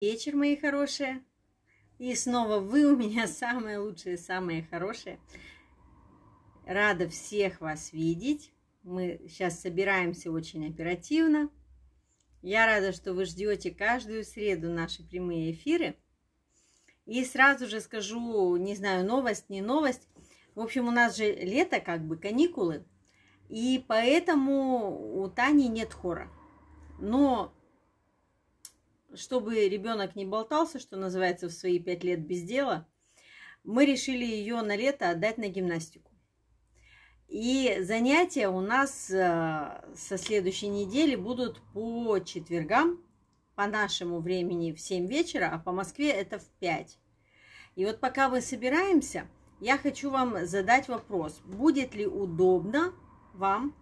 вечер, мои хорошие. И снова вы у меня самые лучшие, самые хорошие. Рада всех вас видеть. Мы сейчас собираемся очень оперативно. Я рада, что вы ждете каждую среду наши прямые эфиры. И сразу же скажу, не знаю, новость, не новость. В общем, у нас же лето, как бы каникулы. И поэтому у Тани нет хора. Но чтобы ребенок не болтался, что называется, в свои пять лет без дела, мы решили ее на лето отдать на гимнастику. И занятия у нас э, со следующей недели будут по четвергам, по нашему времени в 7 вечера, а по Москве это в 5. И вот пока мы собираемся, я хочу вам задать вопрос, будет ли удобно вам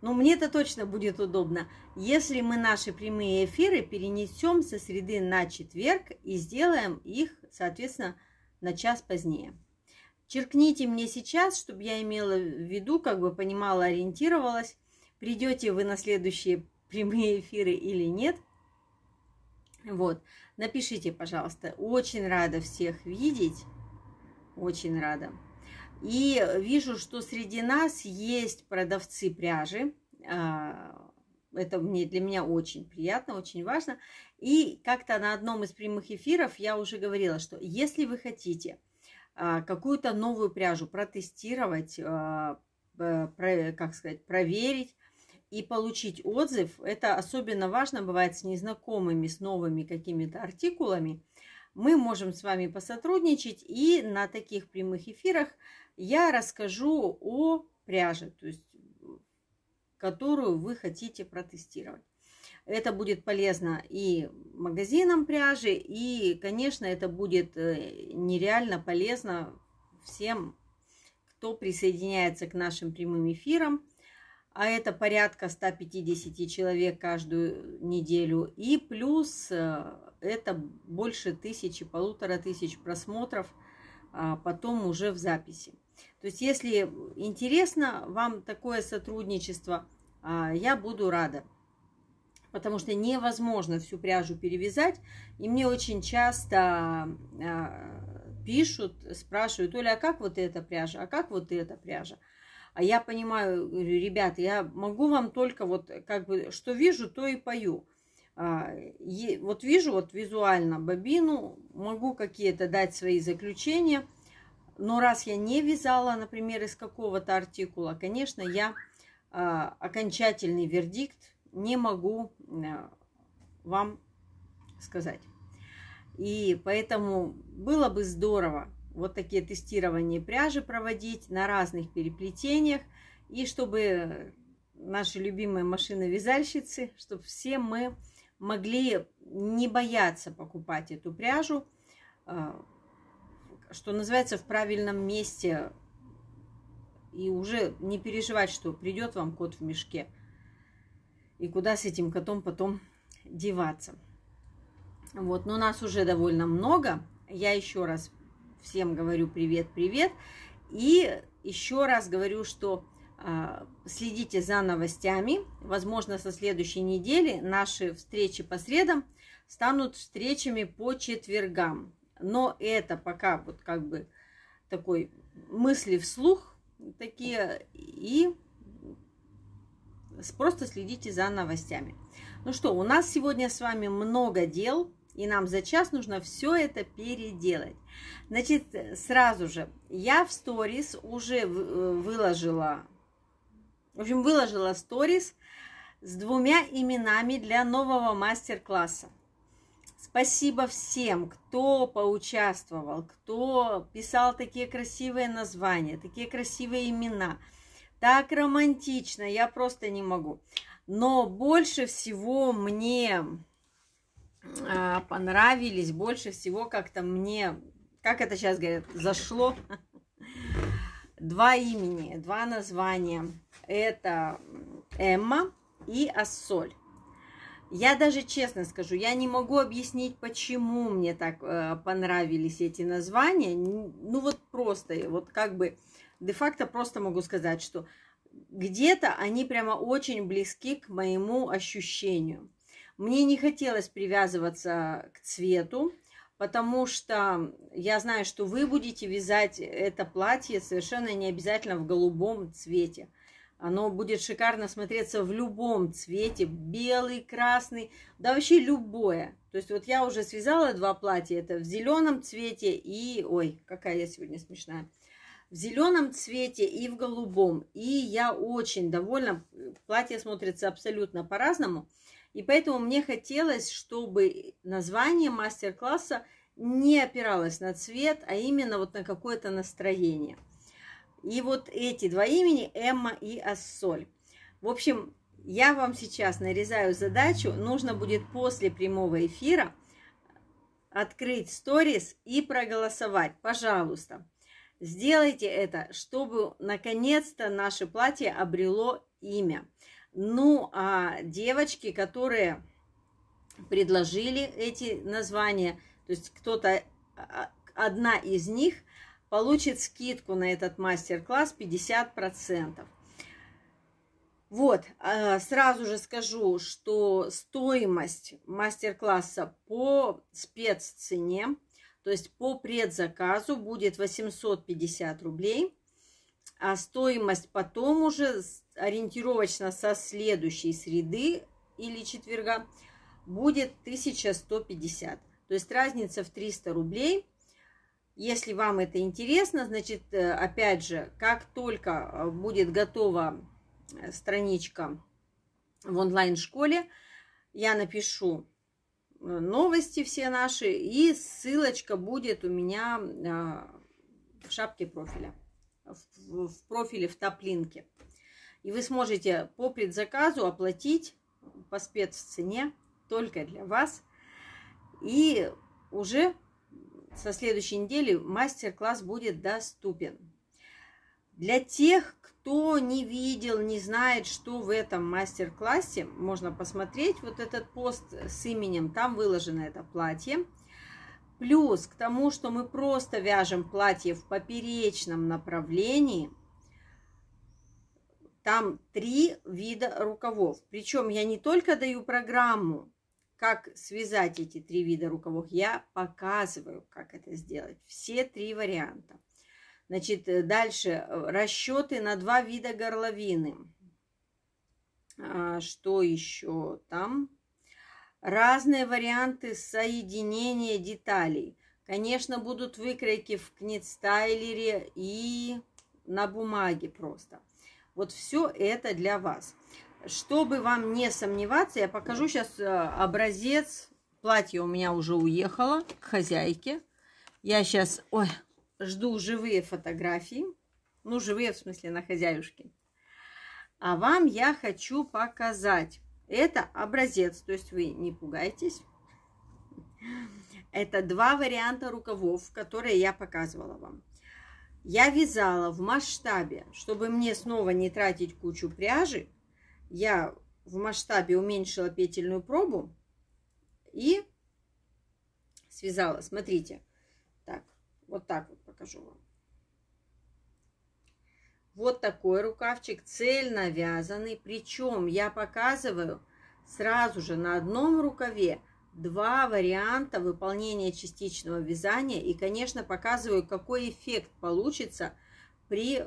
но мне это точно будет удобно, если мы наши прямые эфиры перенесем со среды на четверг и сделаем их, соответственно, на час позднее. Черкните мне сейчас, чтобы я имела в виду, как бы понимала, ориентировалась, придете вы на следующие прямые эфиры или нет. Вот, напишите, пожалуйста. Очень рада всех видеть. Очень рада. И вижу, что среди нас есть продавцы пряжи. А, это мне, для меня очень приятно, очень важно. И как-то на одном из прямых эфиров я уже говорила, что если вы хотите а, какую-то новую пряжу протестировать, а, как сказать, проверить, и получить отзыв. Это особенно важно бывает с незнакомыми, с новыми какими-то артикулами мы можем с вами посотрудничать. И на таких прямых эфирах я расскажу о пряже, то есть, которую вы хотите протестировать. Это будет полезно и магазинам пряжи, и, конечно, это будет э, нереально полезно всем, кто присоединяется к нашим прямым эфирам а это порядка 150 человек каждую неделю. И плюс э, это больше тысячи, полутора тысяч просмотров а потом уже в записи. То есть, если интересно вам такое сотрудничество, а, я буду рада. Потому что невозможно всю пряжу перевязать. И мне очень часто а, пишут, спрашивают, Оля, а как вот эта пряжа, а как вот эта пряжа? А я понимаю, говорю, ребята, я могу вам только вот как бы, что вижу, то и пою. А, вот вижу вот визуально бобину, могу какие-то дать свои заключения. Но раз я не вязала, например, из какого-то артикула, конечно, я а, окончательный вердикт не могу а, вам сказать. И поэтому было бы здорово, вот такие тестирования пряжи проводить на разных переплетениях. И чтобы наши любимые машины-вязальщицы, чтобы все мы могли не бояться покупать эту пряжу, э, что называется, в правильном месте и уже не переживать, что придет вам кот в мешке и куда с этим котом потом деваться. Вот, но нас уже довольно много. Я еще раз Всем говорю привет-привет. И еще раз говорю, что а, следите за новостями. Возможно, со следующей недели наши встречи по средам станут встречами по четвергам. Но это пока вот как бы такой мысли вслух такие. И просто следите за новостями. Ну что, у нас сегодня с вами много дел. И нам за час нужно все это переделать. Значит, сразу же, я в сторис уже э, выложила, в общем, выложила сторис с двумя именами для нового мастер-класса. Спасибо всем, кто поучаствовал, кто писал такие красивые названия, такие красивые имена. Так романтично, я просто не могу. Но больше всего мне а, понравились больше всего как-то мне, как это сейчас говорят, зашло. Два имени, два названия. Это Эмма и Ассоль. Я даже честно скажу, я не могу объяснить, почему мне так э, понравились эти названия. Ну вот просто, вот как бы, де-факто просто могу сказать, что где-то они прямо очень близки к моему ощущению. Мне не хотелось привязываться к цвету, потому что я знаю, что вы будете вязать это платье совершенно не обязательно в голубом цвете. Оно будет шикарно смотреться в любом цвете, белый, красный, да вообще любое. То есть вот я уже связала два платья, это в зеленом цвете и, ой, какая я сегодня смешная, в зеленом цвете и в голубом. И я очень довольна, платье смотрится абсолютно по-разному. И поэтому мне хотелось, чтобы название мастер-класса не опиралось на цвет, а именно вот на какое-то настроение. И вот эти два имени, Эмма и Ассоль. В общем, я вам сейчас нарезаю задачу. Нужно будет после прямого эфира открыть сторис и проголосовать. Пожалуйста, сделайте это, чтобы наконец-то наше платье обрело имя. Ну, а девочки, которые предложили эти названия, то есть кто-то, а, а, одна из них получит скидку на этот мастер-класс 50%. Вот, а, сразу же скажу, что стоимость мастер-класса по спеццене, то есть по предзаказу будет 850 рублей, а стоимость потом уже ориентировочно со следующей среды или четверга будет 1150. То есть разница в 300 рублей. Если вам это интересно, значит, э, опять же, как только э, будет готова э, страничка в онлайн-школе, я напишу новости все наши, и ссылочка будет у меня в шапке профиля, в профиле в топлинке. И вы сможете по предзаказу оплатить по спеццене только для вас. И уже со следующей недели мастер-класс будет доступен. Для тех, кто не видел, не знает, что в этом мастер-классе, можно посмотреть вот этот пост с именем, там выложено это платье. Плюс к тому, что мы просто вяжем платье в поперечном направлении – там три вида рукавов. Причем я не только даю программу, как связать эти три вида рукавов, я показываю, как это сделать. Все три варианта. Значит, э, дальше э, расчеты на два вида горловины. А, что еще там? Разные варианты соединения деталей. Конечно, будут выкройки в книт и на бумаге просто. Вот все это для вас. Чтобы вам не сомневаться, я покажу сейчас э, образец. Платье у меня уже уехало к хозяйке. Я сейчас ой, жду живые фотографии. Ну, живые в смысле на хозяюшке. А вам я хочу показать. Это образец, то есть вы не пугайтесь. Это два варианта рукавов, которые я показывала вам я вязала в масштабе, чтобы мне снова не тратить кучу пряжи, я в масштабе уменьшила петельную пробу и связала. Смотрите, так, вот так вот покажу вам. Вот такой рукавчик, цельно вязанный, причем я показываю сразу же на одном рукаве два варианта выполнения частичного вязания и, конечно, показываю, какой эффект получится при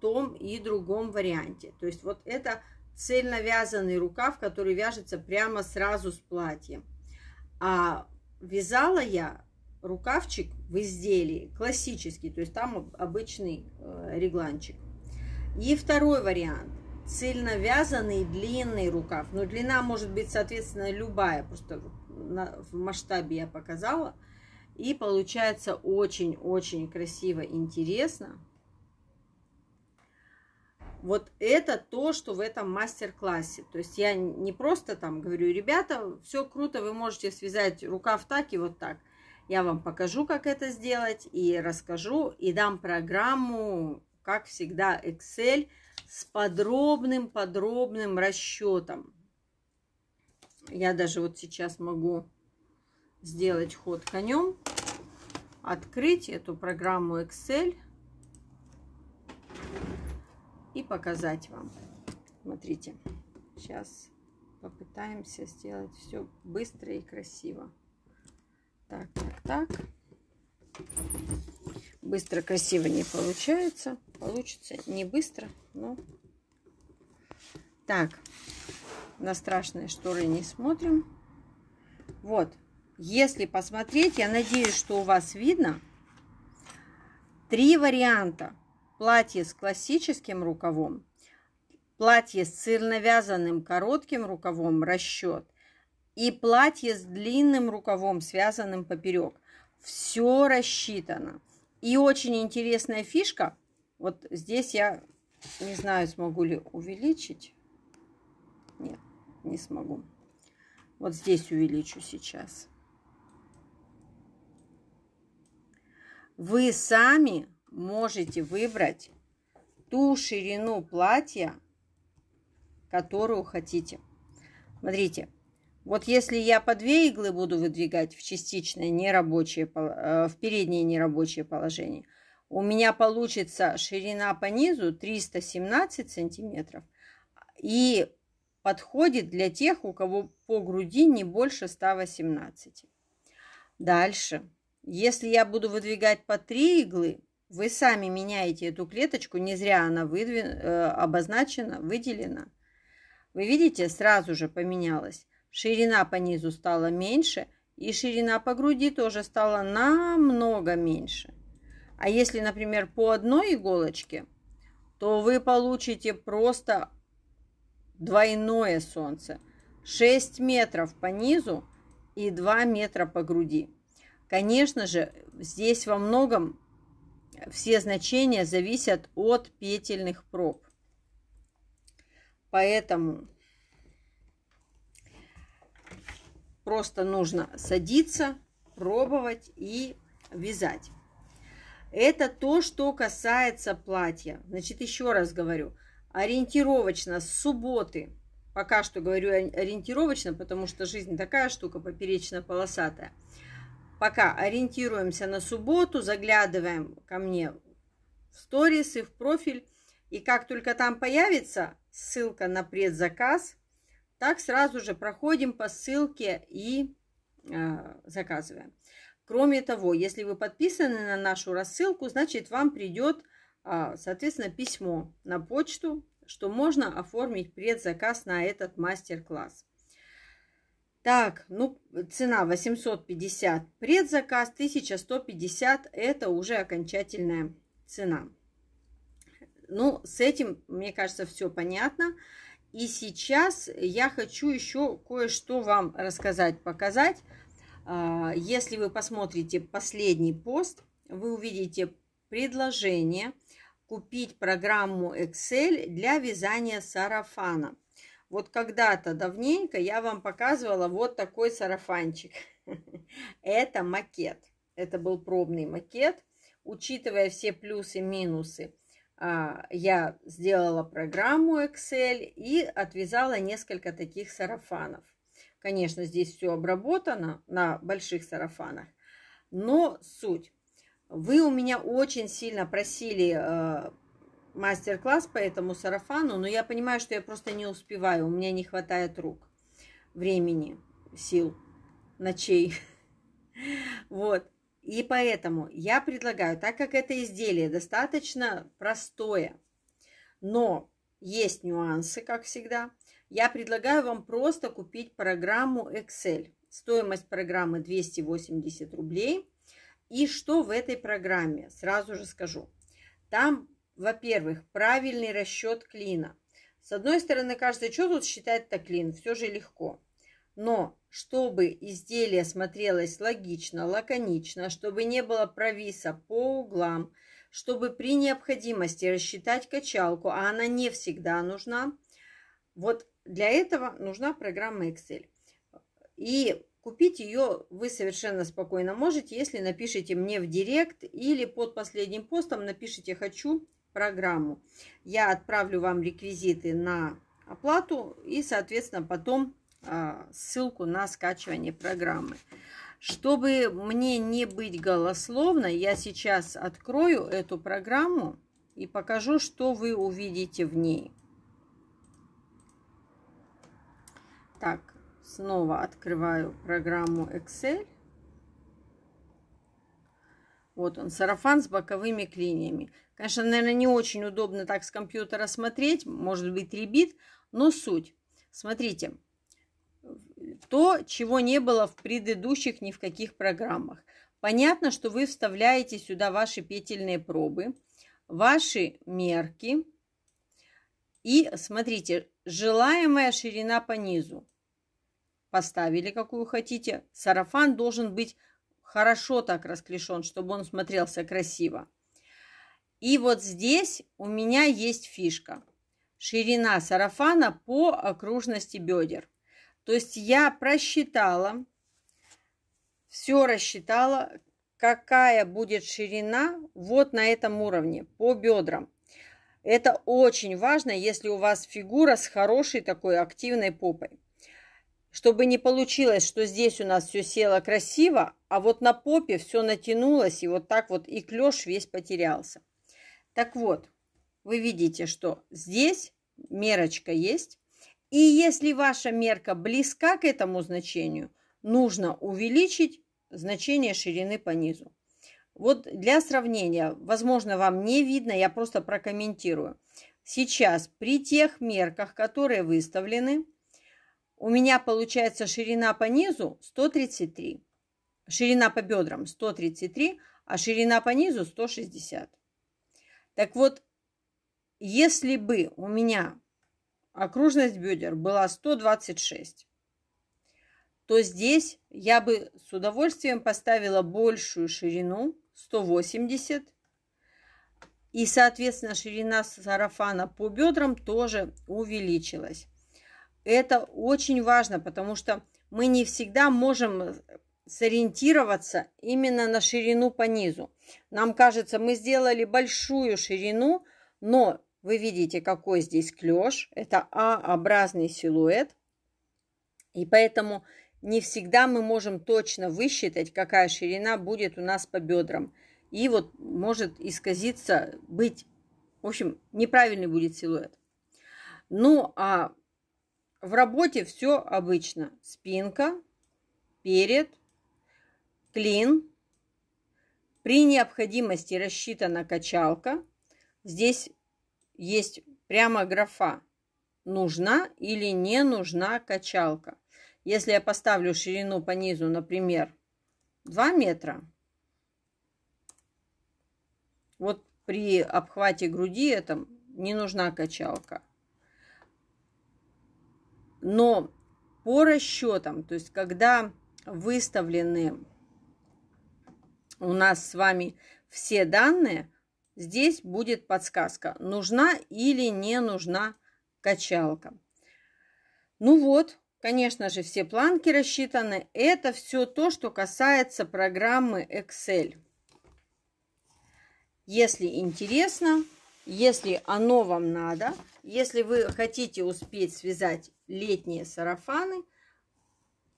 том и другом варианте. То есть вот это цельно вязанный рукав, который вяжется прямо сразу с платьем. А вязала я рукавчик в изделии классический, то есть там обычный э, регланчик. И второй вариант цельно вязанный длинный рукав. Но длина может быть, соответственно, любая, просто на, в масштабе я показала. И получается очень-очень красиво, интересно. Вот это то, что в этом мастер-классе. То есть я не просто там говорю, ребята, все круто, вы можете связать рукав так и вот так. Я вам покажу, как это сделать, и расскажу, и дам программу, как всегда, Excel с подробным-подробным расчетом. Я даже вот сейчас могу сделать ход конем, открыть эту программу Excel и показать вам. Смотрите, сейчас попытаемся сделать все быстро и красиво. Так, так, так. Быстро, красиво не получается. Получится не быстро, но... Так, на страшные шторы не смотрим. Вот, если посмотреть, я надеюсь, что у вас видно, три варианта. Платье с классическим рукавом, платье с цельновязанным коротким рукавом расчет и платье с длинным рукавом, связанным поперек. Все рассчитано. И очень интересная фишка. Вот здесь я не знаю, смогу ли увеличить. Нет не смогу. Вот здесь увеличу сейчас. Вы сами можете выбрать ту ширину платья, которую хотите. Смотрите, вот если я по две иглы буду выдвигать в частичное нерабочее, э, в переднее нерабочее положение, у меня получится ширина по низу 317 сантиметров и подходит для тех, у кого по груди не больше 118. Дальше. Если я буду выдвигать по 3 иглы, вы сами меняете эту клеточку, не зря она выдвин... Э, обозначена, выделена. Вы видите, сразу же поменялась. Ширина по низу стала меньше, и ширина по груди тоже стала намного меньше. А если, например, по одной иголочке, то вы получите просто двойное солнце, 6 метров по низу и 2 метра по груди. Конечно же, здесь во многом все значения зависят от петельных проб. Поэтому просто нужно садиться, пробовать и вязать. Это то, что касается платья. Значит, еще раз говорю, ориентировочно с субботы, пока что говорю ориентировочно, потому что жизнь такая штука поперечно-полосатая, пока ориентируемся на субботу, заглядываем ко мне в сторис и в профиль, и как только там появится ссылка на предзаказ, так сразу же проходим по ссылке и э, заказываем. Кроме того, если вы подписаны на нашу рассылку, значит вам придет а, соответственно, письмо на почту, что можно оформить предзаказ на этот мастер-класс. Так, ну, цена 850 предзаказ, 1150 это уже окончательная цена. Ну, с этим, мне кажется, все понятно. И сейчас я хочу еще кое-что вам рассказать, показать. А, если вы посмотрите последний пост, вы увидите предложение купить программу Excel для вязания сарафана. Вот когда-то давненько я вам показывала вот такой сарафанчик. Это макет. Это был пробный макет. Учитывая все плюсы и минусы, а, я сделала программу Excel и отвязала несколько таких сарафанов. Конечно, здесь все обработано на больших сарафанах, но суть. Вы у меня очень сильно просили э, мастер-класс по этому сарафану, но я понимаю, что я просто не успеваю, у меня не хватает рук, времени, сил, ночей. Вот. И поэтому я предлагаю, так как это изделие достаточно простое, но есть нюансы, как всегда, я предлагаю вам просто купить программу Excel. Стоимость программы 280 рублей. И что в этой программе? Сразу же скажу. Там, во-первых, правильный расчет клина. С одной стороны, кажется, что тут считать-то клин, все же легко. Но чтобы изделие смотрелось логично, лаконично, чтобы не было провиса по углам, чтобы при необходимости рассчитать качалку, а она не всегда нужна, вот для этого нужна программа Excel. И Купить ее вы совершенно спокойно можете, если напишите мне в директ или под последним постом напишите «хочу» программу. Я отправлю вам реквизиты на оплату и, соответственно, потом а, ссылку на скачивание программы. Чтобы мне не быть голословной, я сейчас открою эту программу и покажу, что вы увидите в ней. Так, Снова открываю программу Excel. Вот он, сарафан с боковыми клиниями. Конечно, наверное, не очень удобно так с компьютера смотреть, может быть, ребит, но суть. Смотрите, то, чего не было в предыдущих ни в каких программах. Понятно, что вы вставляете сюда ваши петельные пробы, ваши мерки и, смотрите, желаемая ширина по низу поставили, какую хотите, сарафан должен быть хорошо так расклешен, чтобы он смотрелся красиво. И вот здесь у меня есть фишка. Ширина сарафана по окружности бедер. То есть я просчитала, все рассчитала, какая будет ширина вот на этом уровне по бедрам. Это очень важно, если у вас фигура с хорошей такой активной попой. Чтобы не получилось, что здесь у нас все село красиво, а вот на попе все натянулось, и вот так вот и клеш весь потерялся. Так вот, вы видите, что здесь мерочка есть. И если ваша мерка близка к этому значению, нужно увеличить значение ширины по низу. Вот для сравнения, возможно, вам не видно, я просто прокомментирую. Сейчас при тех мерках, которые выставлены, у меня получается ширина по низу 133, ширина по бедрам 133, а ширина по низу 160. Так вот, если бы у меня окружность бедер была 126, то здесь я бы с удовольствием поставила большую ширину 180. И, соответственно, ширина сарафана по бедрам тоже увеличилась. Это очень важно, потому что мы не всегда можем э, сориентироваться именно на ширину по низу. Нам кажется, мы сделали большую ширину, но вы видите, какой здесь клеш. Это А-образный силуэт. И поэтому не всегда мы можем точно высчитать, какая ширина будет у нас по бедрам. И вот может исказиться, быть, в общем, неправильный будет силуэт. Ну, а в работе все обычно. Спинка, перед, клин. При необходимости рассчитана качалка. Здесь есть прямо графа «Нужна или не нужна качалка». Если я поставлю ширину по низу, например, 2 метра, вот при обхвате груди этом не нужна качалка. Но по расчетам, то есть когда выставлены у нас с вами все данные, здесь будет подсказка, нужна или не нужна качалка. Ну вот, конечно же, все планки рассчитаны. Это все то, что касается программы Excel. Если интересно, если оно вам надо, если вы хотите успеть связать летние сарафаны,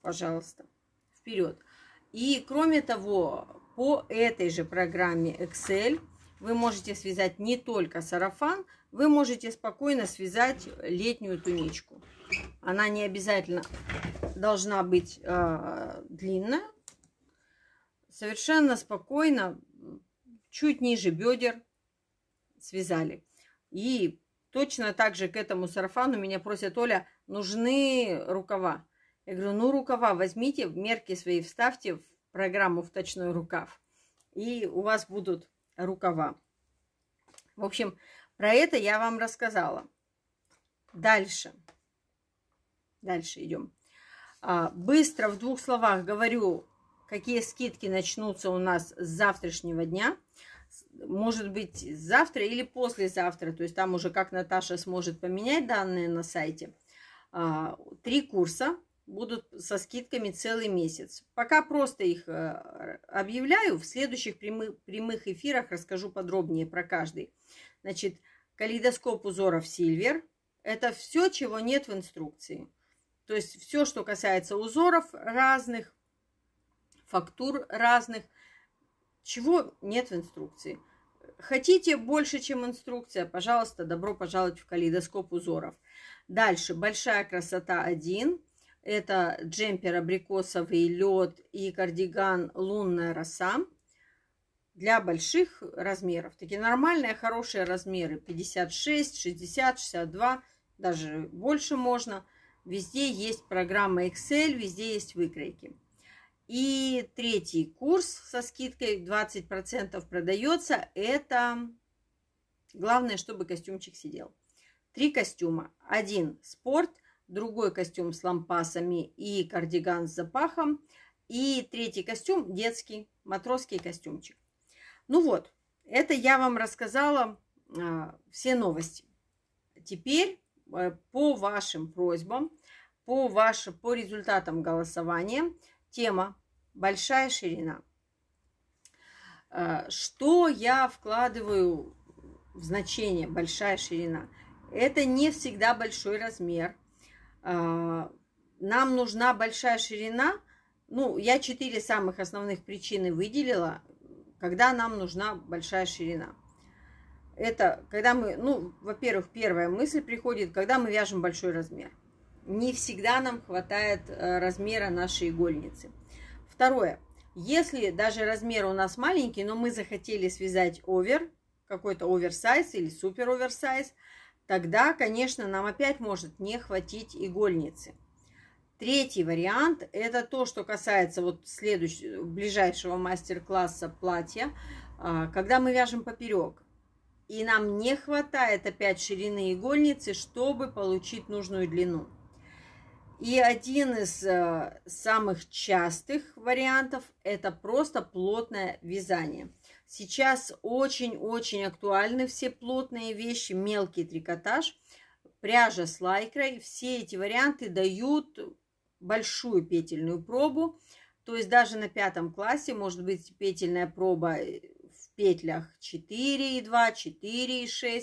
пожалуйста, вперед. И кроме того, по этой же программе Excel вы можете связать не только сарафан, вы можете спокойно связать летнюю туничку. Она не обязательно должна быть э, длинная. Совершенно спокойно, чуть ниже бедер связали. И Точно так же к этому сарафану меня просят, Оля, нужны рукава. Я говорю, ну рукава возьмите, мерки свои вставьте в программу в «Вточной рукав», и у вас будут рукава. В общем, про это я вам рассказала. Дальше. Дальше идем. А, быстро в двух словах говорю, какие скидки начнутся у нас с завтрашнего дня может быть, завтра или послезавтра, то есть там уже как Наташа сможет поменять данные на сайте, а, три курса будут со скидками целый месяц. Пока просто их э, объявляю, в следующих прямых, эфирах расскажу подробнее про каждый. Значит, калейдоскоп узоров Silver – это все, чего нет в инструкции. То есть все, что касается узоров разных, фактур разных, чего нет в инструкции – Хотите больше, чем инструкция? Пожалуйста, добро пожаловать в калейдоскоп узоров. Дальше большая красота 1. Это джемпер абрикосовый, лед и кардиган лунная роса для больших размеров. Такие нормальные, хорошие размеры. 56, 60, 62, даже больше можно. Везде есть программа Excel, везде есть выкройки. И третий курс со скидкой 20% продается. Это главное, чтобы костюмчик сидел. Три костюма. Один спорт, другой костюм с лампасами и кардиган с запахом. И третий костюм детский, матросский костюмчик. Ну вот, это я вам рассказала э, все новости. Теперь э, по вашим просьбам, по, ваше, по результатам голосования – Тема «Большая ширина». Э, что я вкладываю в значение «большая ширина»? Это не всегда большой размер. Э, нам нужна большая ширина. Ну, я четыре самых основных причины выделила, когда нам нужна большая ширина. Это когда мы, ну, во-первых, первая мысль приходит, когда мы вяжем большой размер – не всегда нам хватает э, размера нашей игольницы. Второе. Если даже размер у нас маленький, но мы захотели связать овер, какой-то оверсайз или супер оверсайз, тогда, конечно, нам опять может не хватить игольницы. Третий вариант – это то, что касается вот следующего, ближайшего мастер-класса платья, а, когда мы вяжем поперек. И нам не хватает опять ширины игольницы, чтобы получить нужную длину. И один из э, самых частых вариантов – это просто плотное вязание. Сейчас очень-очень актуальны все плотные вещи, мелкий трикотаж, пряжа с лайкрой. Все эти варианты дают большую петельную пробу. То есть даже на пятом классе может быть петельная проба в петлях 4,2, 4,6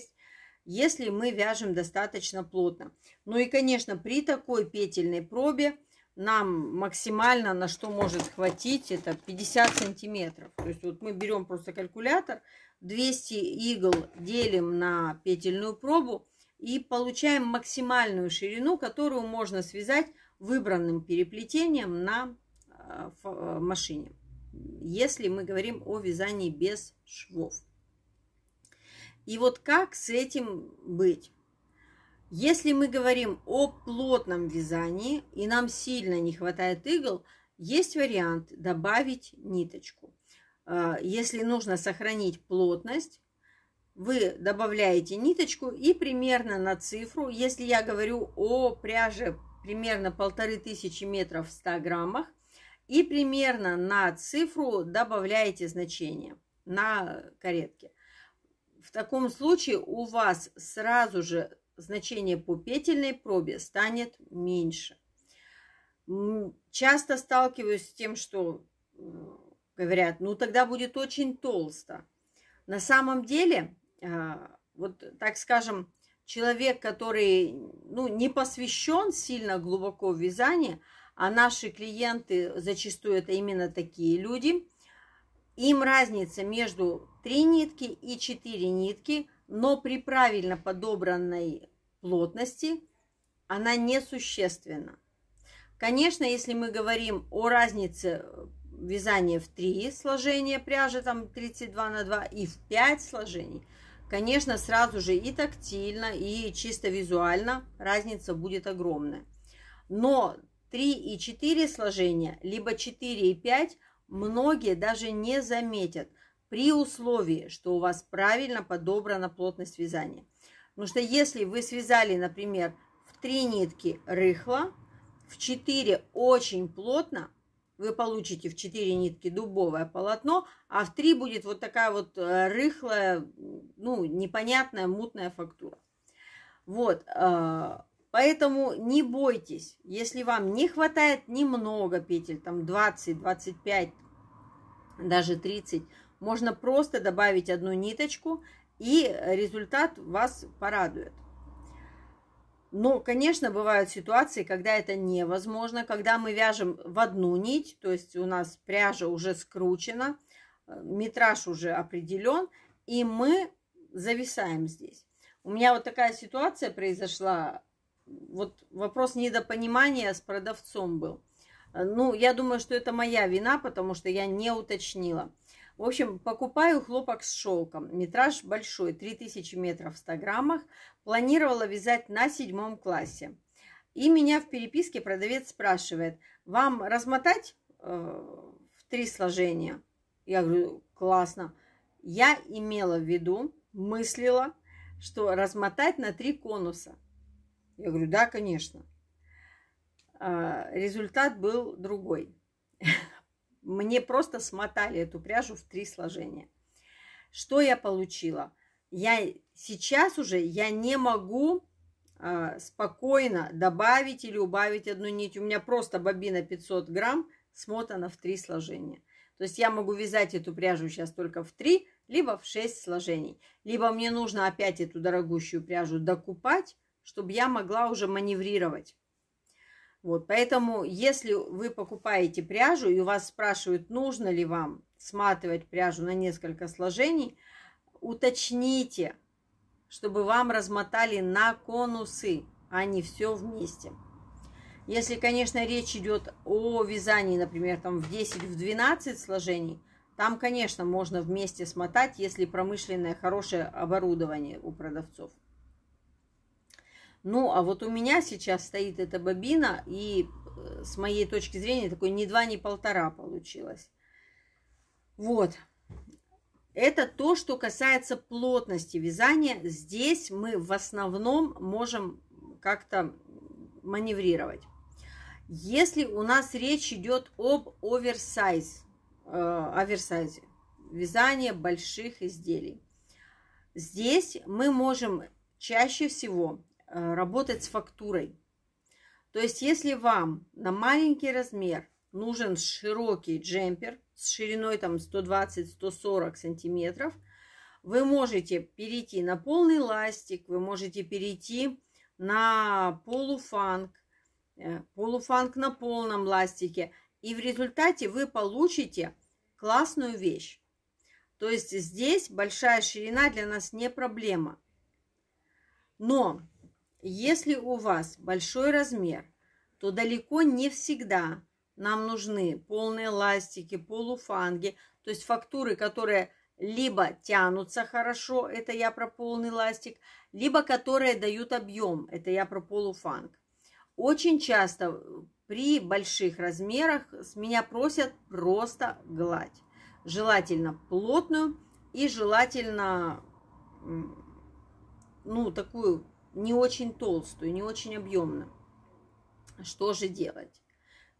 если мы вяжем достаточно плотно. Ну и, конечно, при такой петельной пробе нам максимально на что может хватить это 50 сантиметров то есть вот мы берем просто калькулятор 200 игл делим на петельную пробу и получаем максимальную ширину которую можно связать выбранным переплетением на э, э, машине если мы говорим о вязании без швов и вот как с этим быть? Если мы говорим о плотном вязании и нам сильно не хватает игл, есть вариант добавить ниточку. А, если нужно сохранить плотность, вы добавляете ниточку и примерно на цифру, если я говорю о пряже примерно полторы тысячи метров в 100 граммах, и примерно на цифру добавляете значение на каретке. В таком случае у вас сразу же значение по петельной пробе станет меньше. Часто сталкиваюсь с тем, что говорят, ну тогда будет очень толсто. На самом деле, а, вот так скажем, человек, который ну, не посвящен сильно глубоко в вязание, а наши клиенты зачастую это именно такие люди, им разница между 3 нитки и 4 нитки, но при правильно подобранной плотности она несущественна. Конечно, если мы говорим о разнице э, вязания в 3 сложения пряжи, там 32 на 2, и в 5 сложений, конечно, сразу же и тактильно, и чисто визуально разница будет огромная. Но 3 и 4 сложения, либо 4 и 5 – многие даже не заметят, при условии, что у вас правильно подобрана плотность вязания. Потому что если вы связали, например, в три нитки рыхло, в 4 очень плотно, вы получите в 4 нитки дубовое полотно, а в 3 будет вот такая вот э, рыхлая, ну, непонятная мутная фактура. Вот, э, Поэтому не бойтесь, если вам не хватает немного петель, там 20, 25, даже 30, можно просто добавить одну ниточку, и результат вас порадует. Но, конечно, бывают ситуации, когда это невозможно, когда мы вяжем в одну нить, то есть у нас пряжа уже скручена, э, метраж уже определен, и мы зависаем здесь. У меня вот такая ситуация произошла вот вопрос недопонимания с продавцом был. Ну, я думаю, что это моя вина, потому что я не уточнила. В общем, покупаю хлопок с шелком. Метраж большой, 3000 метров в 100 граммах. Планировала вязать на седьмом классе. И меня в переписке продавец спрашивает, вам размотать э, в три сложения? Я говорю, классно. Я имела в виду, мыслила, что размотать на три конуса. Я говорю, да, конечно. А, результат был другой. Мне просто смотали эту пряжу в три сложения. Что я получила? Я сейчас уже я не могу а, спокойно добавить или убавить одну нить. У меня просто бобина 500 грамм смотана в три сложения. То есть я могу вязать эту пряжу сейчас только в три, либо в шесть сложений. Либо мне нужно опять эту дорогущую пряжу докупать, чтобы я могла уже маневрировать. Вот, поэтому, если вы покупаете пряжу и у вас спрашивают, нужно ли вам сматывать пряжу на несколько сложений, уточните, чтобы вам размотали на конусы, а не все вместе. Если, конечно, речь идет о вязании, например, там в 10-12 в сложений, там, конечно, можно вместе смотать, если промышленное хорошее оборудование у продавцов. Ну, а вот у меня сейчас стоит эта бобина, и э, с моей точки зрения такой ни два, ни полтора получилось. Вот. Это то, что касается плотности вязания. Здесь мы в основном можем как-то маневрировать. Если у нас речь идет об оверсайз, э, оверсайзе, вязание больших изделий, здесь мы можем чаще всего Э, работать с фактурой. То есть, если вам на маленький размер нужен широкий джемпер с шириной там 120-140 сантиметров, вы можете перейти на полный ластик, вы можете перейти на полуфанк, э, полуфанк на полном ластике. И в результате вы получите классную вещь. То есть здесь большая ширина для нас не проблема. Но если у вас большой размер, то далеко не всегда нам нужны полные ластики, полуфанги, то есть фактуры, которые либо тянутся хорошо, это я про полный ластик, либо которые дают объем, это я про полуфанг. Очень часто при больших размерах с меня просят просто гладь. Желательно плотную и желательно, ну, такую не очень толстую, не очень объемную. Что же делать?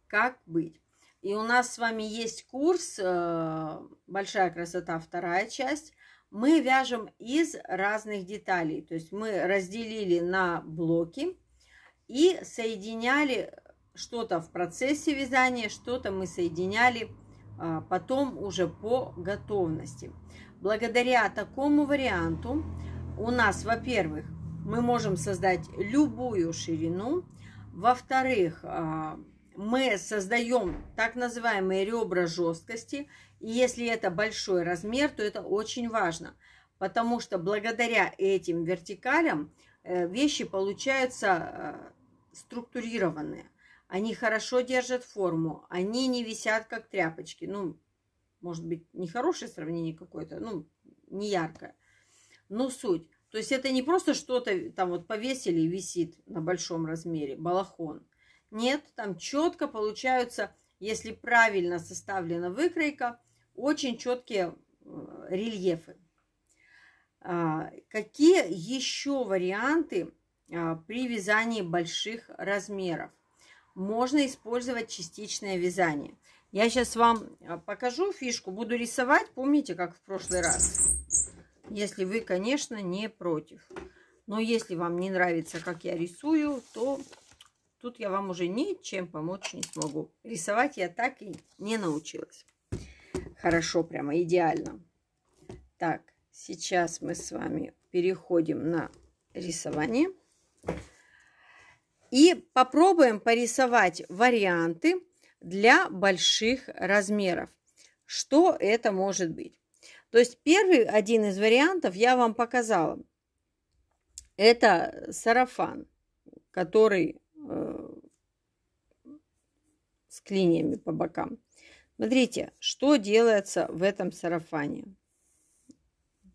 Как быть? И у нас с вами есть курс э, «Большая красота», вторая часть. Мы вяжем из разных деталей. То есть мы разделили на блоки и соединяли что-то в процессе вязания, что-то мы соединяли а, потом уже по готовности. Благодаря такому варианту у нас, во-первых, мы можем создать любую ширину. Во-вторых, а, мы создаем так называемые ребра жесткости. И если это большой размер, то это очень важно, потому что благодаря этим вертикалям э, вещи получаются э, структурированные. Они хорошо держат форму, они не висят как тряпочки. Ну, может быть, нехорошее сравнение какое-то, ну, не яркое. Но суть. То есть это не просто что-то э, там вот повесили и висит на большом размере, балахон. Нет, там четко получаются, если правильно составлена выкройка, очень четкие э, рельефы. А, какие еще варианты а, при вязании больших размеров? Можно использовать частичное вязание. Я сейчас вам э, покажу фишку, буду рисовать, помните, как в прошлый раз если вы, конечно, не против. Но если вам не нравится, как я рисую, то тут я вам уже ничем помочь не смогу. Рисовать я так и не научилась. Хорошо, прямо идеально. Так, сейчас мы с вами переходим на рисование. И попробуем порисовать варианты для больших размеров. Что это может быть? То есть первый один из вариантов я вам показала. Это сарафан, который э, с клиньями по бокам. Смотрите, что делается в этом сарафане.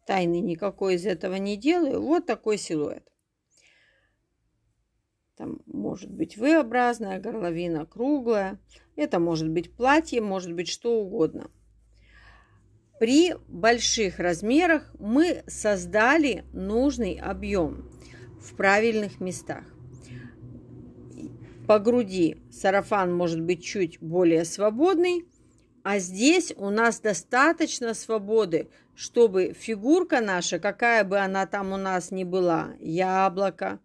Тайны никакой из этого не делаю. Вот такой силуэт. Там может быть V-образная, горловина круглая. Это может быть платье, может быть что угодно. При больших размерах мы создали нужный объем в правильных местах. По груди сарафан может быть чуть более свободный, а здесь у нас достаточно свободы, чтобы фигурка наша, какая бы она там у нас ни была, яблоко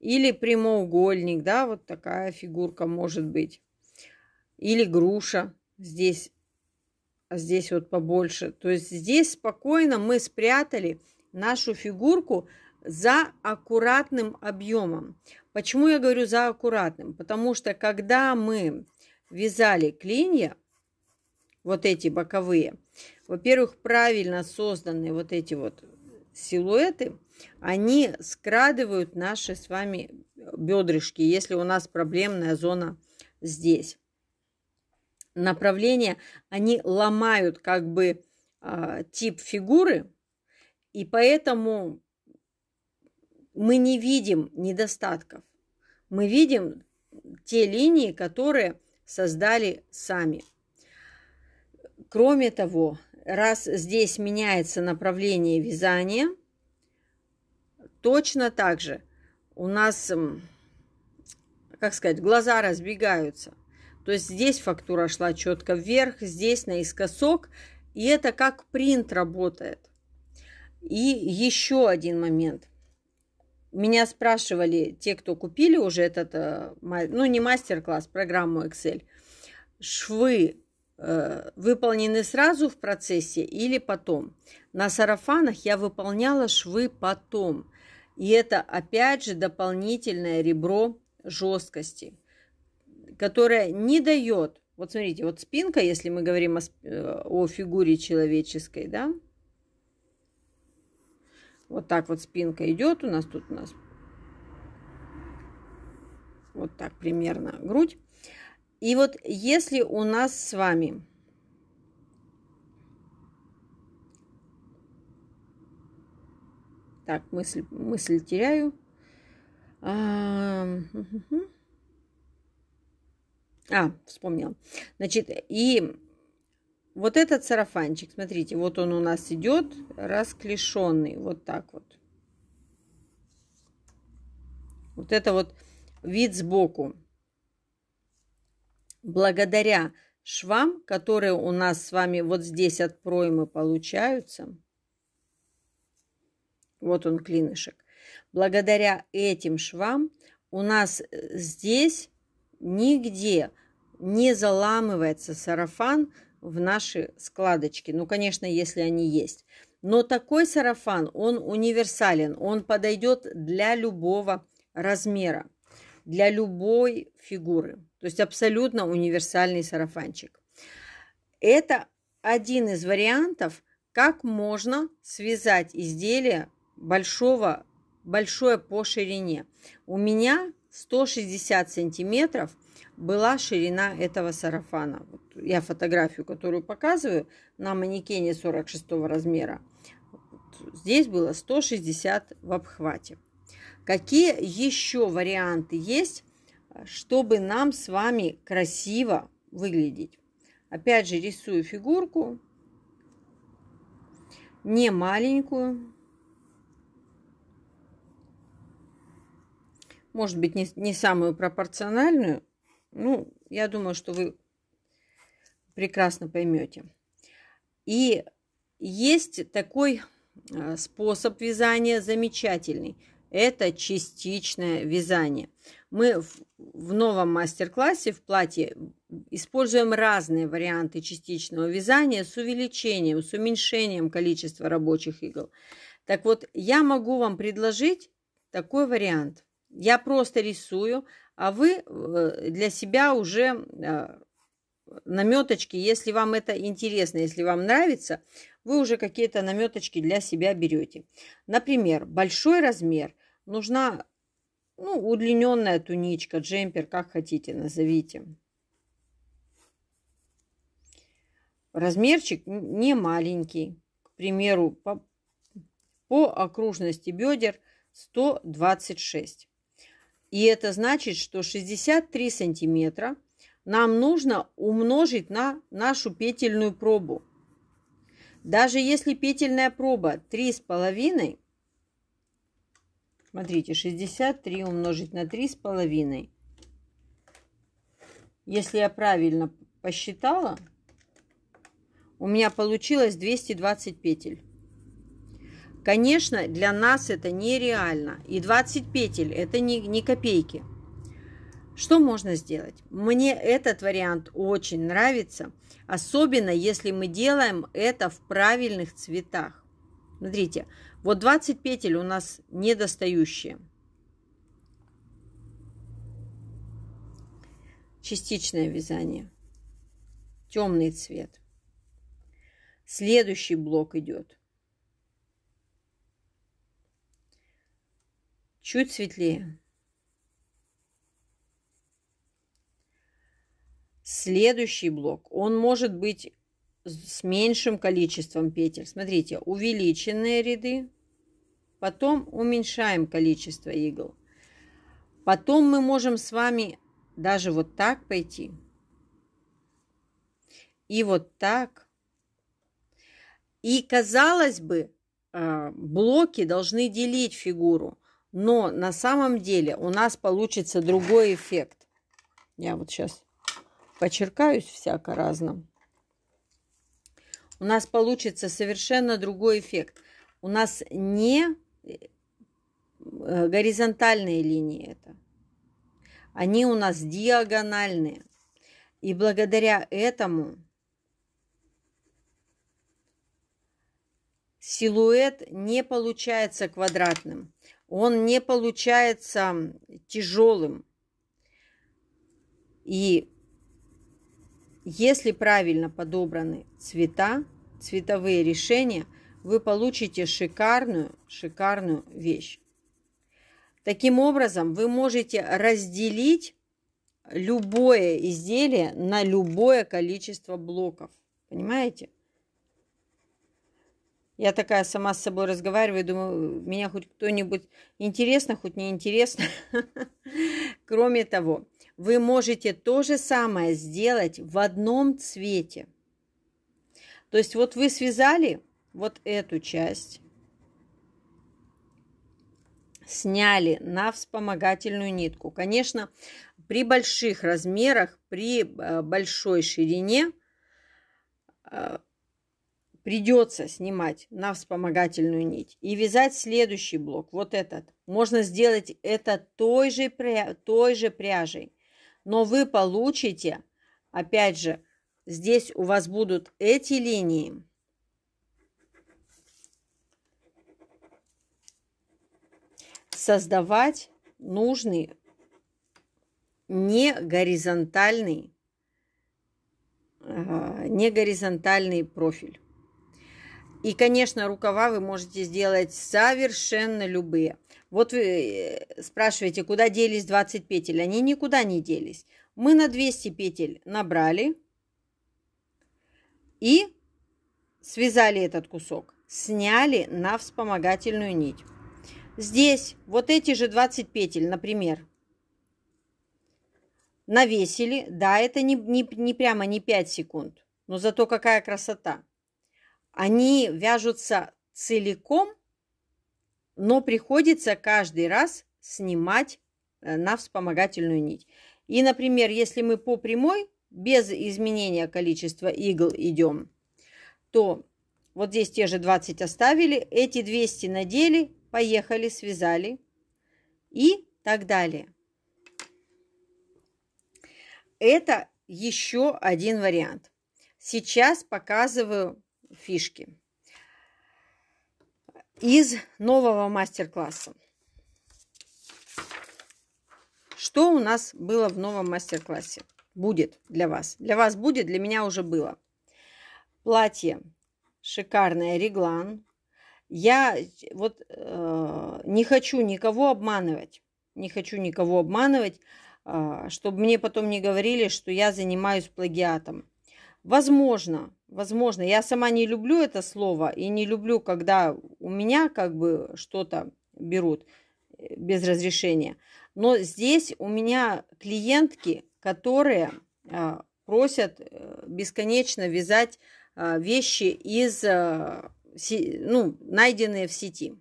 или прямоугольник, да, вот такая фигурка может быть, или груша. Здесь а здесь вот побольше. То есть здесь спокойно мы спрятали нашу фигурку за аккуратным объемом. Почему я говорю за аккуратным? Потому что когда мы вязали клинья, вот эти боковые, во-первых, правильно созданные вот эти вот силуэты, они скрадывают наши с вами бедрышки, если у нас проблемная зона здесь направления, они ломают как бы а, тип фигуры, и поэтому мы не видим недостатков. Мы видим те линии, которые создали сами. Кроме того, раз здесь меняется направление вязания, точно так же у нас, как сказать, глаза разбегаются – то есть здесь фактура шла четко вверх, здесь наискосок. И это как принт работает. И еще один момент. Меня спрашивали те, кто купили уже этот, э, ну не мастер-класс, программу Excel. Швы э, выполнены сразу в процессе или потом? На сарафанах я выполняла швы потом. И это опять же дополнительное ребро жесткости которая не дает, вот смотрите, вот спинка, если мы говорим о, э, о фигуре человеческой, да, вот так вот спинка идет у нас тут у нас вот так примерно грудь. И вот если у нас с вами так мысль мысль теряю. А, угу. А, вспомнил. Значит, и вот этот сарафанчик, смотрите, вот он у нас идет расклешенный, вот так вот. Вот это вот вид сбоку. Благодаря швам, которые у нас с вами вот здесь от проймы получаются, вот он клинышек, благодаря этим швам у нас здесь нигде не заламывается сарафан в наши складочки. Ну, конечно, если они есть. Но такой сарафан, он универсален, он подойдет для любого размера, для любой фигуры. То есть абсолютно универсальный сарафанчик. Это один из вариантов, как можно связать изделие большого, большое по ширине. У меня 160 сантиметров была ширина этого сарафана. Вот я фотографию, которую показываю, на манекене 46 размера. Вот здесь было 160 в обхвате. Какие еще варианты есть, чтобы нам с вами красиво выглядеть? Опять же, рисую фигурку, не маленькую, может быть, не, не самую пропорциональную. Ну, я думаю, что вы прекрасно поймете. И есть такой а, способ вязания замечательный. Это частичное вязание. Мы в, в новом мастер-классе в платье используем разные варианты частичного вязания с увеличением, с уменьшением количества рабочих игл. Так вот, я могу вам предложить такой вариант. Я просто рисую, а вы э, для себя уже э, наметочки, если вам это интересно, если вам нравится, вы уже какие-то наметочки для себя берете. Например, большой размер нужна ну, удлиненная туничка, джемпер, как хотите, назовите. Размерчик не маленький. К примеру, по, по окружности бедер 126. И это значит, что 63 сантиметра нам нужно умножить на нашу петельную пробу. Даже если петельная проба 3,5, смотрите, 63 умножить на 3,5, если я правильно посчитала, у меня получилось 220 петель. Конечно, для нас это нереально, и 20 петель – это не, не копейки. Что можно сделать? Мне этот вариант очень нравится, особенно если мы делаем это в правильных цветах. Смотрите, вот 20 петель у нас недостающие. Частичное вязание. Темный цвет. Следующий блок идет. чуть светлее. Следующий блок, он может быть с меньшим количеством петель. Смотрите, увеличенные ряды, потом уменьшаем количество игл. Потом мы можем с вами даже вот так пойти. И вот так. И казалось бы, а, блоки должны делить фигуру но на самом деле у нас получится другой эффект. Я вот сейчас почеркаюсь всяко разным. У нас получится совершенно другой эффект. У нас не э, горизонтальные линии это. Они у нас диагональные. И благодаря этому силуэт не получается квадратным он не получается тяжелым. И если правильно подобраны цвета, цветовые решения, вы получите шикарную, шикарную вещь. Таким образом, вы можете разделить любое изделие на любое количество блоков. Понимаете? Я такая сама с собой разговариваю, думаю, меня хоть кто-нибудь интересно, хоть не интересно. Кроме того, вы можете то же самое сделать в одном цвете. То есть вот вы связали вот эту часть, сняли на вспомогательную нитку. Конечно, при больших размерах, при э, большой ширине э, – Придется снимать на вспомогательную нить и вязать следующий блок, вот этот. Можно сделать это той же, той же пряжей, но вы получите, опять же, здесь у вас будут эти линии. Создавать нужный не горизонтальный, а, не горизонтальный профиль. И, конечно, рукава вы можете сделать совершенно любые. Вот вы э, спрашиваете, куда делись 20 петель? Они никуда не делись. Мы на 200 петель набрали и связали этот кусок. Сняли на вспомогательную нить. Здесь вот эти же 20 петель, например, навесили. Да, это не, не, не прямо не 5 секунд, но зато какая красота. Они вяжутся целиком, но приходится каждый раз снимать э, на вспомогательную нить. И, например, если мы по прямой без изменения количества игл идем, то вот здесь те же 20 оставили, эти 200 надели, поехали, связали и так далее. Это еще один вариант. Сейчас показываю фишки из нового мастер-класса. Что у нас было в новом мастер-классе? Будет для вас. Для вас будет, для меня уже было. Платье шикарное, реглан. Я вот э, не хочу никого обманывать. Не хочу никого обманывать, э, чтобы мне потом не говорили, что я занимаюсь плагиатом. Возможно, возможно. Я сама не люблю это слово и не люблю, когда у меня как бы что-то берут э, без разрешения. Но здесь у меня клиентки, которые а, просят э, бесконечно вязать а, вещи из э, ну, найденные в сети.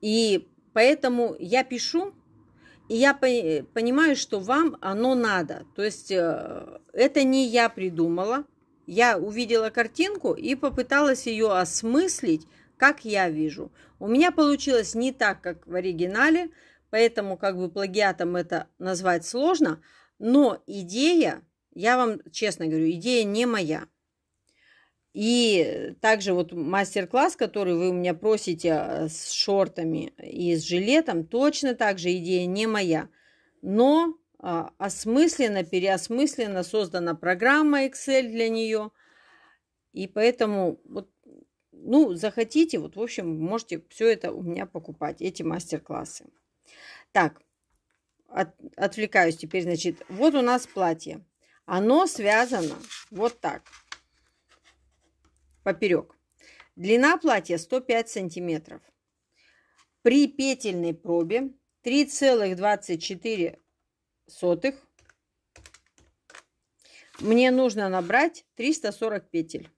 И поэтому я пишу и я э, понимаю, что вам оно надо. То есть э, это не я придумала. Я увидела картинку и попыталась ее осмыслить, как я вижу. У меня получилось не так, как в оригинале, поэтому как бы плагиатом это назвать сложно. Но идея, я вам честно говорю, идея не моя. И также вот мастер-класс, который вы у меня просите э, с шортами и с жилетом, точно так же идея не моя. Но а, осмысленно, переосмысленно создана программа Excel для нее. И поэтому, вот, ну, захотите, вот, в общем, можете все это у меня покупать, эти мастер-классы. Так, от, отвлекаюсь теперь, значит, вот у нас платье. Оно связано вот так – поперек. Длина платья 105 сантиметров. При петельной пробе 3,24 мне нужно набрать 340 петель.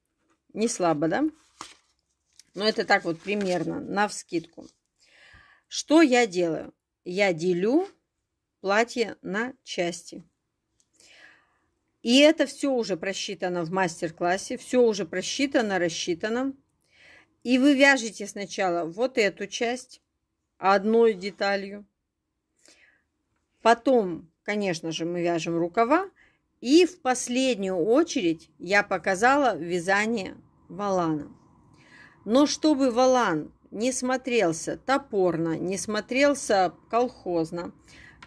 Не слабо, да? Но это так вот примерно, на вскидку. Что я делаю? Я делю платье на части. И это все уже просчитано в мастер-классе, все уже просчитано, рассчитано. И вы вяжете сначала вот эту часть одной деталью. Потом, конечно же, мы вяжем рукава. И в последнюю очередь я показала вязание валана. Но чтобы валан не смотрелся топорно, не смотрелся колхозно,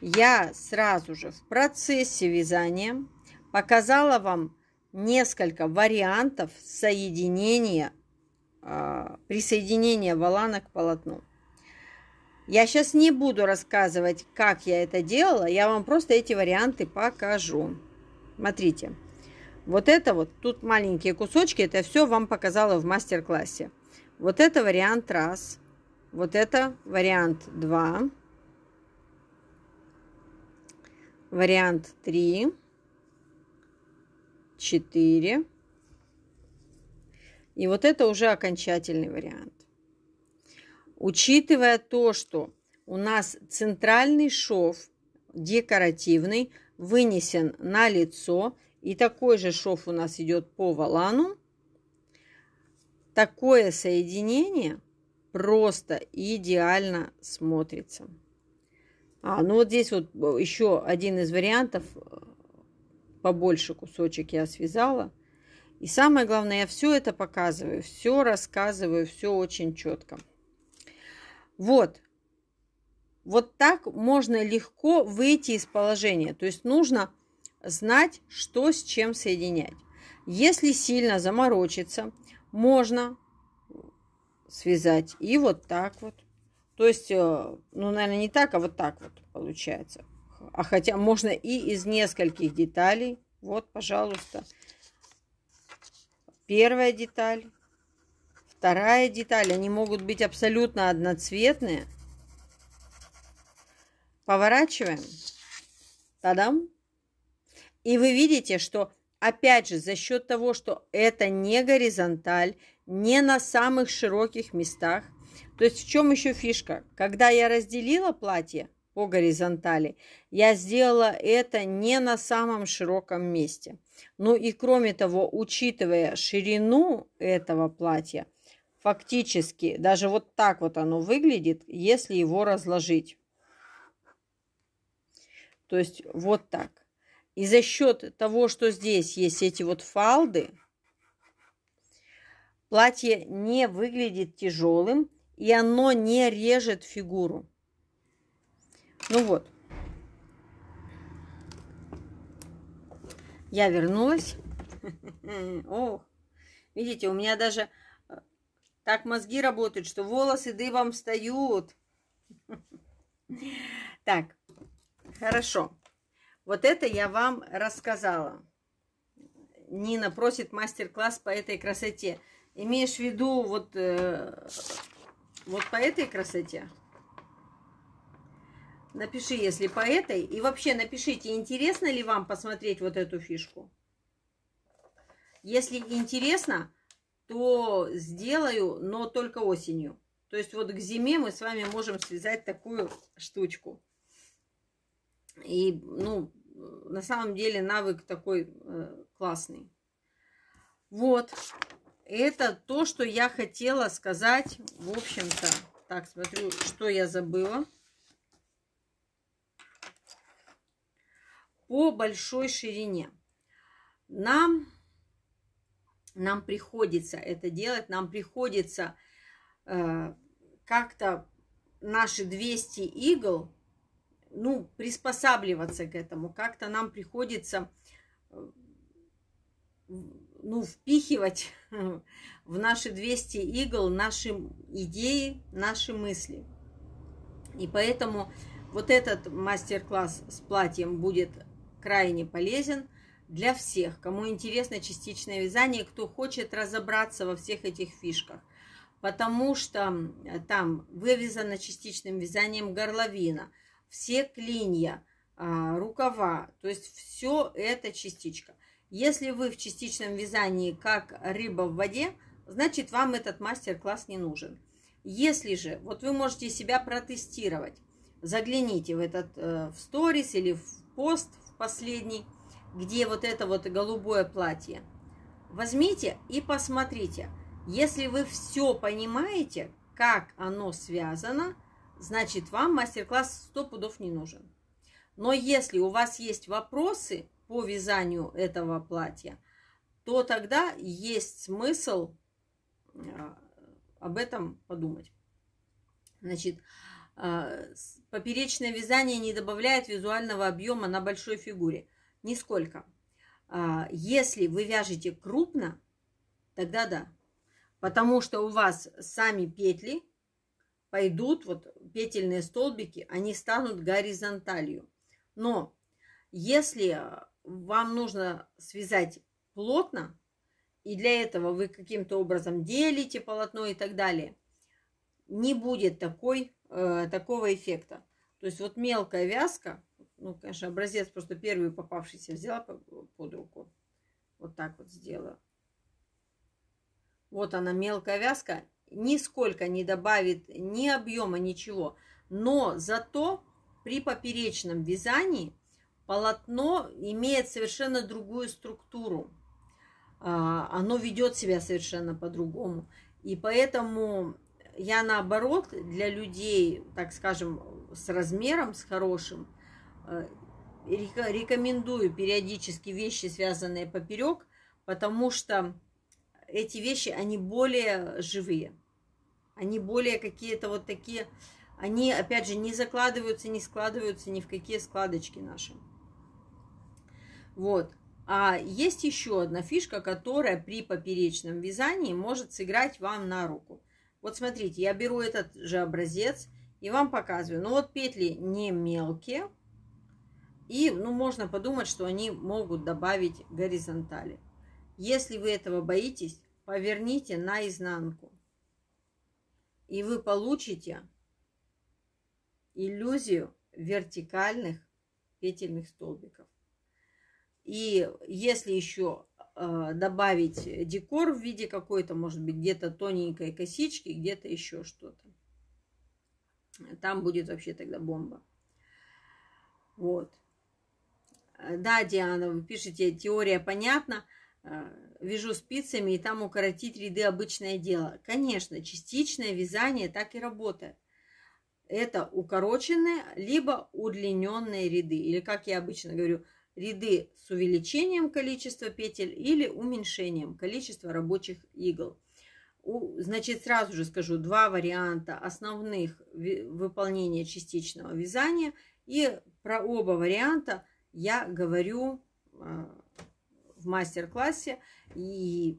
я сразу же в процессе вязания показала вам несколько вариантов соединения, а, присоединения валана к полотну. Я сейчас не буду рассказывать, как я это делала, я вам просто эти варианты покажу. Смотрите, вот это вот, тут маленькие кусочки, это все вам показала в мастер-классе. Вот это вариант раз, вот это вариант два, вариант три, 4. И вот это уже окончательный вариант. Учитывая то, что у нас центральный шов декоративный вынесен на лицо, и такой же шов у нас идет по валану, такое соединение просто идеально смотрится. А, ну вот здесь вот еще один из вариантов побольше кусочек я связала. И самое главное, я все это показываю, все рассказываю, все очень четко. Вот. Вот так можно легко выйти из положения. То есть нужно знать, что с чем соединять. Если сильно заморочиться, можно связать и вот так вот. То есть, э, ну, наверное, не так, а вот так вот получается а хотя можно и из нескольких деталей. Вот, пожалуйста, первая деталь, вторая деталь. Они могут быть абсолютно одноцветные. Поворачиваем. Тадам. И вы видите, что опять же за счет того, что это не горизонталь, не на самых широких местах. То есть в чем еще фишка? Когда я разделила платье, по горизонтали. Я сделала это не на самом широком месте. Ну и кроме того, учитывая ширину этого платья, фактически даже вот так вот оно выглядит, если его разложить. То есть вот так. И за счет того, что здесь есть эти вот фалды, платье не выглядит тяжелым, и оно не режет фигуру. Ну вот. Я вернулась. Ох, видите, у меня даже э, так мозги работают, что волосы дыбом встают. Так, хорошо. Вот это я вам рассказала. Нина просит мастер-класс по этой красоте. Имеешь в виду вот, э, вот по этой красоте? Напиши, если по этой. И вообще напишите, интересно ли вам посмотреть вот эту фишку. Если интересно, то сделаю, но только осенью. То есть вот к зиме мы с вами можем связать такую штучку. И, ну, на самом деле навык такой э, классный. Вот. Это то, что я хотела сказать, в общем-то. Так, смотрю, что я забыла. по большой ширине. Нам, нам приходится это делать, нам приходится э, как-то наши 200 игл, ну, приспосабливаться к этому, как-то нам приходится, ну, впихивать в наши 200 игл наши идеи, наши мысли. И поэтому вот этот мастер-класс с платьем будет крайне полезен для всех, кому интересно частичное вязание, кто хочет разобраться во всех этих фишках. Потому что там вывязана частичным вязанием горловина, все клинья, а, рукава, то есть все это частичка. Если вы в частичном вязании как рыба в воде, значит вам этот мастер-класс не нужен. Если же, вот вы можете себя протестировать, загляните в этот э, в сторис или в пост, в последний, где вот это вот голубое платье. Возьмите и посмотрите. Если вы все понимаете, как оно связано, значит вам мастер-класс 100 пудов не нужен. Но если у вас есть вопросы по вязанию этого платья, то тогда есть смысл э, об этом подумать. Значит, а, поперечное вязание не добавляет визуального объема на большой фигуре. Нисколько. А, если вы вяжете крупно, тогда да. Потому что у вас сами петли пойдут, вот петельные столбики, они станут горизонталью. Но если вам нужно связать плотно, и для этого вы каким-то образом делите полотно и так далее, не будет такой, э, такого эффекта. То есть вот мелкая вязка, ну, конечно, образец просто первый попавшийся взяла под руку. Вот так вот сделала. Вот она, мелкая вязка, нисколько не добавит ни объема, ничего. Но зато при поперечном вязании полотно имеет совершенно другую структуру. А, оно ведет себя совершенно по-другому. И поэтому я наоборот для людей, так скажем, с размером, с хорошим, э, рекомендую периодически вещи, связанные поперек, потому что эти вещи, они более живые. Они более какие-то вот такие, они, опять же, не закладываются, не складываются ни в какие складочки наши. Вот. А есть еще одна фишка, которая при поперечном вязании может сыграть вам на руку. Вот смотрите, я беру этот же образец и вам показываю. Ну вот петли не мелкие. И, ну, можно подумать, что они могут добавить горизонтали. Если вы этого боитесь, поверните наизнанку. И вы получите иллюзию вертикальных петельных столбиков. И если еще а, добавить декор в виде какой-то, может быть, где-то тоненькой косички, где-то еще что-то. Там будет вообще тогда бомба. Вот. Да, Диана, вы пишете, теория понятна. А, вяжу спицами, и там укоротить ряды обычное дело. Конечно, частичное вязание так и работает. Это укороченные, либо удлиненные ряды. Или, как я обычно говорю, ряды с увеличением количества петель или уменьшением количества рабочих игл. Значит, сразу же скажу, два варианта основных выполнения частичного вязания. И про оба варианта я говорю а, в мастер-классе. И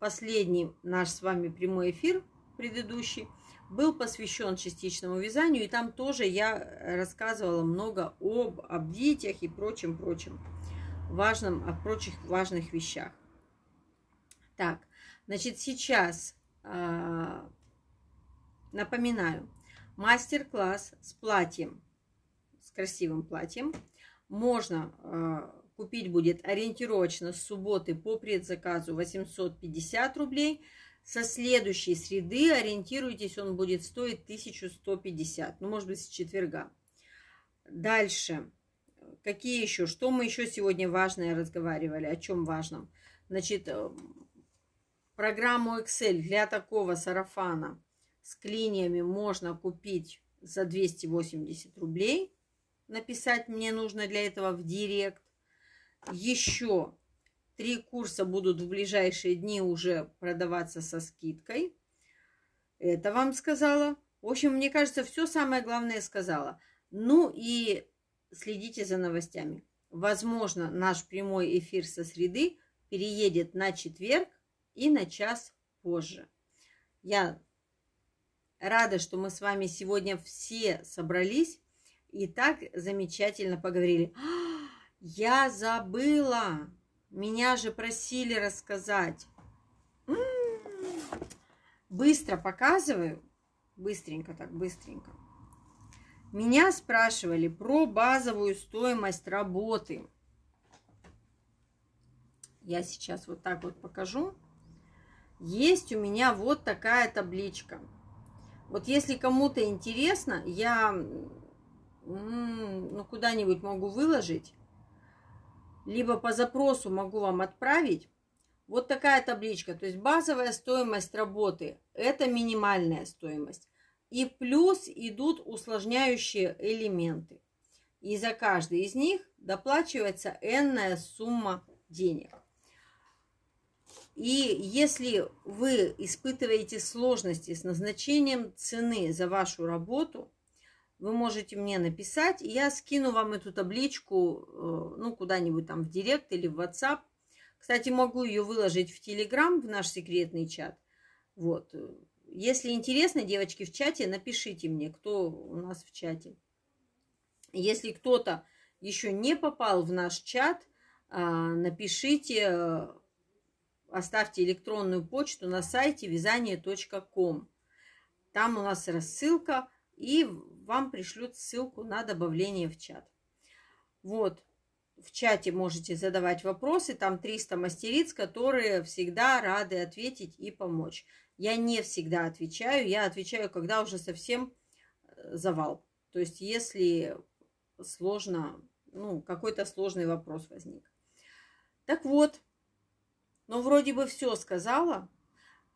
последний наш с вами прямой эфир предыдущий – был посвящен частичному вязанию, и там тоже я э, рассказывала много об обдитиях и прочем-прочем важном, о прочих важных вещах. Так, значит, сейчас э, напоминаю, мастер-класс с платьем, с красивым платьем, можно э, купить будет ориентировочно с субботы по предзаказу 850 рублей – со следующей среды, ориентируйтесь, он будет стоить 1150, ну, может быть, с четверга. Дальше. Какие еще? Что мы еще сегодня важное разговаривали? О чем важном? Значит, э, программу Excel для такого сарафана с клиниями можно купить за 280 рублей. Написать мне нужно для этого в директ. Еще Три курса будут в ближайшие дни уже продаваться со скидкой. Это вам сказала. В общем, мне кажется, все самое главное сказала. Ну и следите за новостями. Возможно, наш прямой эфир со среды переедет на четверг и на час позже. Я рада, что мы с вами сегодня все собрались и так замечательно поговорили. А, я забыла! Меня же просили рассказать. М -м -м. Быстро показываю. Быстренько так, быстренько. Меня спрашивали про базовую стоимость работы. Я сейчас вот так вот покажу. Есть у меня вот такая табличка. Вот если кому-то интересно, я м-м, ну, куда-нибудь могу выложить либо по запросу могу вам отправить. Вот такая табличка. То есть базовая стоимость работы – это минимальная стоимость. И плюс идут усложняющие элементы. И за каждый из них доплачивается n сумма денег. И если вы испытываете сложности с назначением цены за вашу работу – вы можете мне написать. Я скину вам эту табличку, э, ну, куда-нибудь там в директ или в WhatsApp. Кстати, могу ее выложить в Telegram, в наш секретный чат. Вот. Если интересно, девочки, в чате напишите мне, кто у нас в чате. Если кто-то еще не попал в наш чат, а, напишите, э, оставьте электронную почту на сайте вязание.ком. Там у нас рассылка – и вам пришлют ссылку на добавление в чат. Вот, в чате можете задавать вопросы, там 300 мастериц, которые всегда рады ответить и помочь. Я не всегда отвечаю, я отвечаю, когда уже совсем э, завал. То есть, если сложно, ну, какой-то сложный вопрос возник. Так вот, ну, вроде бы все сказала,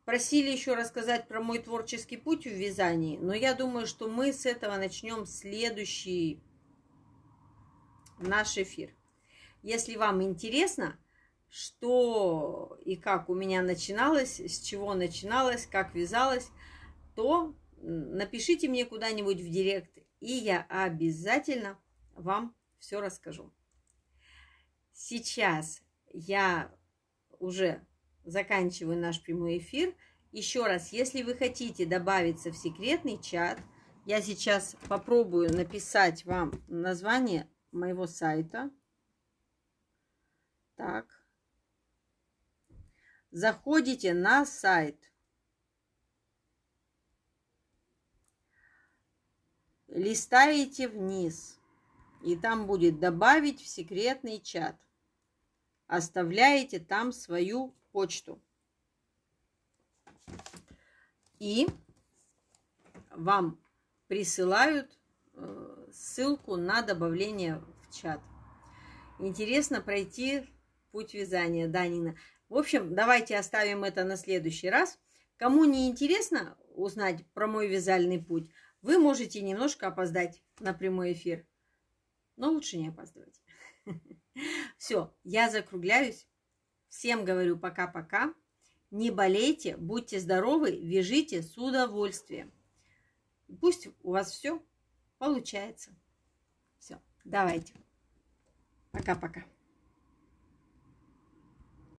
Просили еще рассказать про мой творческий путь в вязании, но я думаю, что мы с этого начнем следующий наш эфир. Если вам интересно, что и как у меня начиналось, с чего начиналось, как вязалось, то напишите мне куда-нибудь в директ, и я обязательно вам все расскажу. Сейчас я уже заканчиваю наш прямой эфир. Еще раз, если вы хотите добавиться в секретный чат, я сейчас попробую написать вам название моего сайта. Так. Заходите на сайт. Листаете вниз. И там будет добавить в секретный чат. Оставляете там свою почту. И вам присылают э, ссылку на добавление в чат. Интересно пройти путь вязания, Данина В общем, давайте оставим это на следующий раз. Кому не интересно узнать про мой вязальный путь, вы можете немножко опоздать на прямой эфир. Но лучше не опаздывать. Все, я закругляюсь. Всем говорю пока-пока. Не болейте, будьте здоровы, вяжите с удовольствием. Пусть у вас все получается. Все, давайте. Пока-пока.